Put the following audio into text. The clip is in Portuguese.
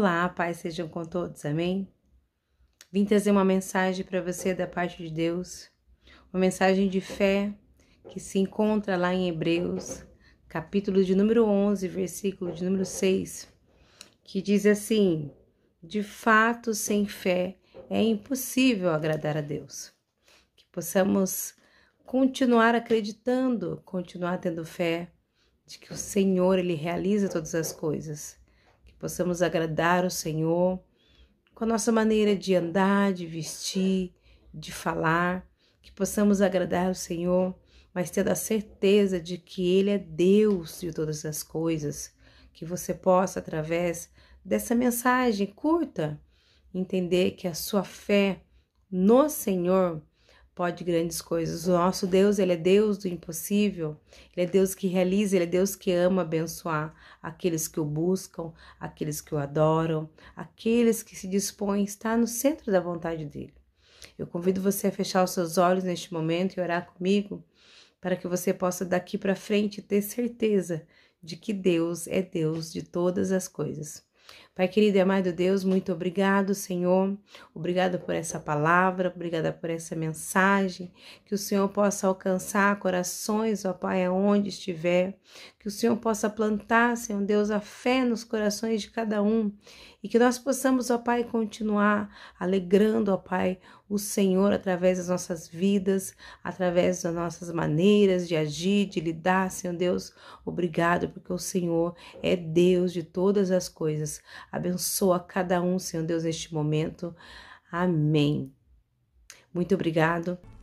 Olá, paz sejam com todos, amém? Vim trazer uma mensagem para você da parte de Deus, uma mensagem de fé que se encontra lá em Hebreus, capítulo de número 11, versículo de número 6, que diz assim: De fato, sem fé é impossível agradar a Deus. Que possamos continuar acreditando, continuar tendo fé de que o Senhor ele realiza todas as coisas possamos agradar o Senhor com a nossa maneira de andar, de vestir, de falar, que possamos agradar o Senhor, mas tendo a certeza de que Ele é Deus de todas as coisas, que você possa, através dessa mensagem curta, entender que a sua fé no Senhor pode grandes coisas. O nosso Deus, ele é Deus do impossível, ele é Deus que realiza, ele é Deus que ama abençoar aqueles que o buscam, aqueles que o adoram, aqueles que se dispõem a estar no centro da vontade dele. Eu convido você a fechar os seus olhos neste momento e orar comigo para que você possa daqui para frente ter certeza de que Deus é Deus de todas as coisas. Pai querido e amado Deus, muito obrigado, Senhor. Obrigado por essa palavra, obrigada por essa mensagem. Que o Senhor possa alcançar corações, ó Pai, aonde estiver. Que o Senhor possa plantar, Senhor Deus, a fé nos corações de cada um. E que nós possamos, ó Pai, continuar alegrando, ó Pai, o Senhor através das nossas vidas, através das nossas maneiras de agir, de lidar, Senhor Deus. Obrigado, porque o Senhor é Deus de todas as coisas. Abençoa cada um, Senhor Deus, neste momento. Amém. Muito obrigado.